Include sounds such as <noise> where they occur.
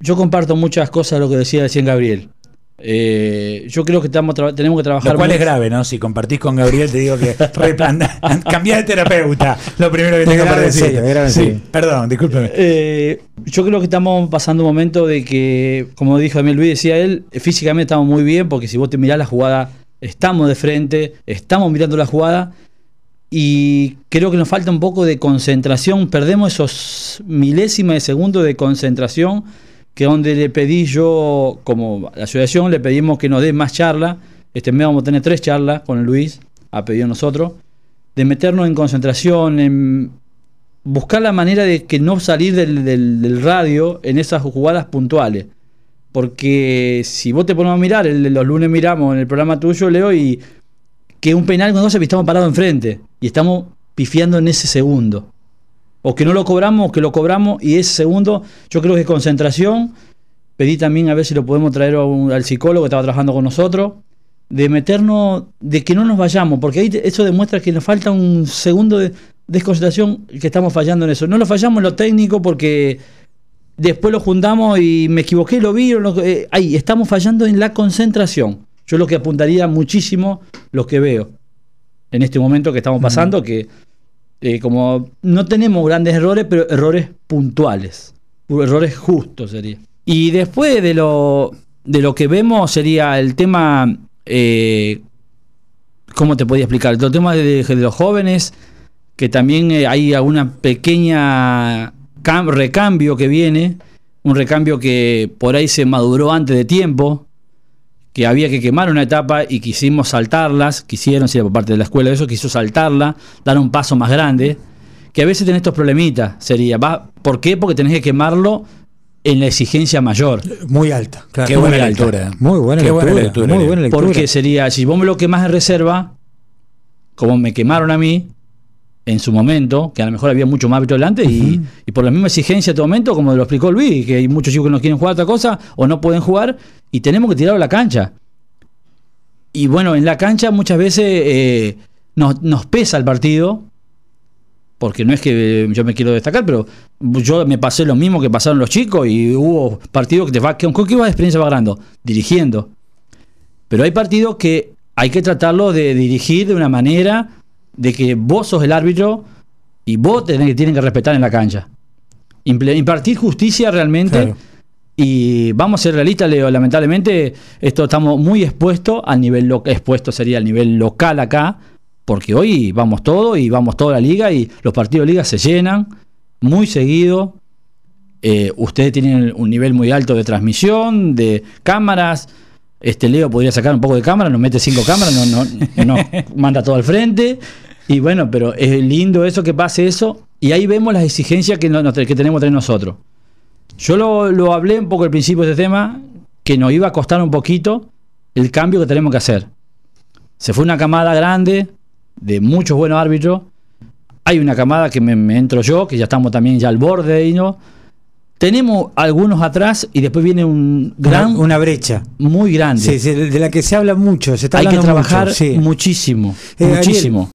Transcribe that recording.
yo comparto muchas cosas de lo que decía recién Gabriel. Eh, yo creo que estamos tenemos que trabajar. Lo cual es grave, ¿no? Si compartís con Gabriel, te digo que <laughs> <laughs> cambiá de terapeuta. Lo primero que tengo para decir. Perdón, discúlpeme. Eh, yo creo que estamos pasando un momento de que, como dijo también Luis, decía él, eh, físicamente estamos muy bien, porque si vos te mirás la jugada, estamos de frente, estamos mirando la jugada, y creo que nos falta un poco de concentración. Perdemos esos milésimas de segundos de concentración que donde le pedí yo, como la asociación, le pedimos que nos dé más charlas. Este mes vamos a tener tres charlas con Luis, ha pedido nosotros, de meternos en concentración, en buscar la manera de que no salir del, radio en esas jugadas puntuales. Porque si vos te ponemos a mirar, el, los lunes miramos en el programa tuyo, Leo, y que un penal con 12 estamos parados enfrente y estamos pifiando en ese segundo o que no lo cobramos, o que lo cobramos, y ese segundo, yo creo que es concentración. Pedí también a ver si lo podemos traer al psicólogo que estaba trabajando con nosotros, de meternos, de que no nos vayamos, porque ahí eso demuestra que nos falta un segundo de desconcentración que estamos fallando en eso. No lo fallamos en lo técnico porque después lo juntamos y me equivoqué, lo vi, eh, ahí estamos fallando en la concentración. Yo lo que apuntaría muchísimo, lo que veo en este momento que estamos pasando, que eh, como no tenemos grandes errores, pero errores puntuales, errores justos sería. Y después de lo, de lo que vemos sería el tema, eh, ¿cómo te podía explicar? El tema de, los jóvenes, que también eh, hay alguna pequeña recambio que viene, un recambio que por ahí se maduró antes de tiempo, que había que quemar una etapa y quisimos saltarlas, quisieron, si por parte de la escuela, de eso quiso saltarla, dar un paso más grande, que a veces tenés estos problemitas, sería, ¿va? ¿por qué? Porque tenés que quemarlo en la exigencia mayor. Muy alta, Qué buena, Muy buena, lectura, Muy buena eh. lectura. Porque sería, si vos me lo quemás en reserva, como me quemaron a mí, en su momento, que a lo mejor había mucho más violante delante... y, por la misma exigencia de tu momento, como lo explicó Luis, que hay muchos chicos que no quieren jugar otra cosa o no pueden jugar y tenemos que tirar a la cancha. Y bueno, en la cancha muchas veces eh, nos, pesa el partido, porque no es que eh, yo me quiero destacar, pero yo me pasé lo mismo que pasaron los chicos y hubo partidos que te va, que, un qué vas experiencia va ganando? Dirigiendo. Pero hay partidos que hay que tratarlo de dirigir de una manera de que vos sos el árbitro y vos tenés, tienen que respetar en la cancha. Impartir justicia realmente. Y vamos a ser realistas, Leo. Lamentablemente, esto estamos muy expuestos al nivel local, expuesto sería al nivel local acá, porque hoy vamos todo y vamos toda la liga y los partidos de liga se llenan muy seguido. Eh, ustedes tienen un nivel muy alto de transmisión, de cámaras. Este Leo podría sacar un poco de cámara, nos mete cinco cámaras, no, no, no manda todo al frente. Y bueno, pero es lindo eso que pase eso. Y ahí vemos las exigencias que, que tenemos entre nosotros. Yo lo, hablé un poco al principio de este tema, que nos iba a costar un poquito el cambio que tenemos que hacer. Se fue una camada grande de muchos buenos árbitros. Hay una camada que me, entro yo, que ya estamos también ya al borde y no. Tenemos algunos atrás y después viene un gran. Una, brecha. Muy grande. de la que se habla mucho. Hay que trabajar muchísimo. Eh, muchísimo.